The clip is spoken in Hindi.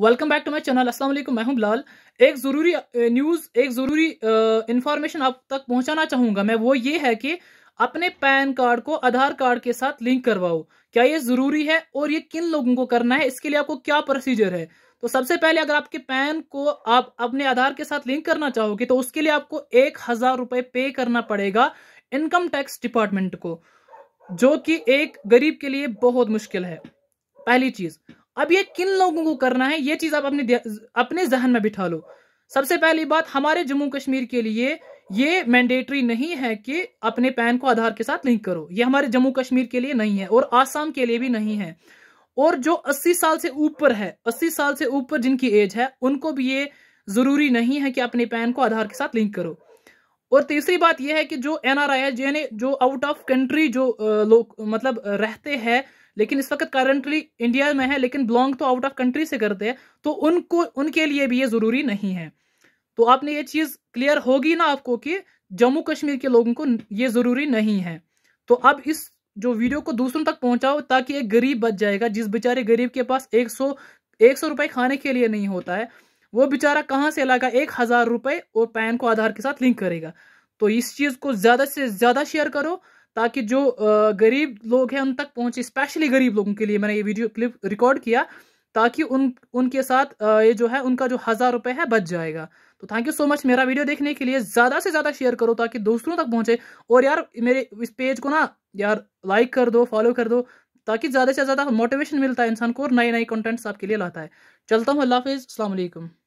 welcome back to my channel अस्सलाम वालेकुम मैं हूं बिलाल एक ज़रूरी न्यूज़ एक ज़रूरी इन्फॉर्मेशन आप तक पहुंचाना चाहूंगा मैं वो ये है कि अपने पैन कार्ड को आधार कार्ड के साथ लिंक करवाओ क्या ये ज़रूरी है और ये किन लोगों को करना है इसके लिए आपको क्या प्रोसीजर है तो सबसे पहले अगर आपके पैन को आप अपने आधार के साथ लिंक करना चाहोगे तो उसके लिए आपको एक हज़ार रुपए पे करना पड़ेगा इनकम टैक्स डिपार्टमेंट को जो कि एक गरीब के लिए बहुत मुश्किल है पहली चीज़ अब ये किन लोगों को करना है ये चीज आप अपने अपने जहन में बिठा लो सबसे पहली बात हमारे जम्मू कश्मीर के लिए ये मैंडेटरी नहीं है कि अपने पैन को आधार के साथ लिंक करो ये हमारे जम्मू कश्मीर के लिए नहीं है और आसाम के लिए भी नहीं है और जो 80 साल से ऊपर है 80 साल से ऊपर जिनकी एज है उनको भी ये ज़रूरी नहीं है कि अपने पैन को आधार के साथ लिंक करो और तीसरी बात यह है कि जो एनआरआई है जो आउट ऑफ कंट्री जो लोग मतलब रहते हैं लेकिन इस वक्त करंटली इंडिया में है लेकिन बिलोंग तो आउट ऑफ कंट्री से करते हैं तो उनको उनके लिए भी ये ज़रूरी नहीं है तो आपने ये चीज़ क्लियर होगी ना आपको कि जम्मू कश्मीर के लोगों को ये ज़रूरी नहीं है तो अब इस जो वीडियो को दूसरों तक पहुंचाओ ताकि एक गरीब बच जाएगा जिस बेचारे गरीब के पास एक सौ एक सौ रुपए खाने के लिए नहीं होता है वो बेचारा कहाँ से लाएगा एक हज़ार रुपए और पैन को आधार के साथ लिंक करेगा तो इस चीज़ को ज़्यादा से ज़्यादा शेयर करो ताकि जो गरीब लोग हैं उन तक पहुंचे स्पेशली गरीब लोगों के लिए मैंने ये वीडियो क्लिप रिकॉर्ड किया ताकि उन उनके साथ ये जो है उनका जो हज़ार रुपये है बच जाएगा तो थैंक यू सो मच मेरा वीडियो देखने के लिए ज़्यादा से ज़्यादा शेयर करो ताकि दोस्तों तक पहुंचे और यार मेरे इस पेज को ना यार लाइक कर दो फॉलो कर दो ताकि ज़्यादा से ज़्यादा मोटिवेशन मिलता है इंसान को और नए नए कंटेंट्स आपके लिए लाता है चलता हूँ अल्लाह हाफिज़ अल्लाम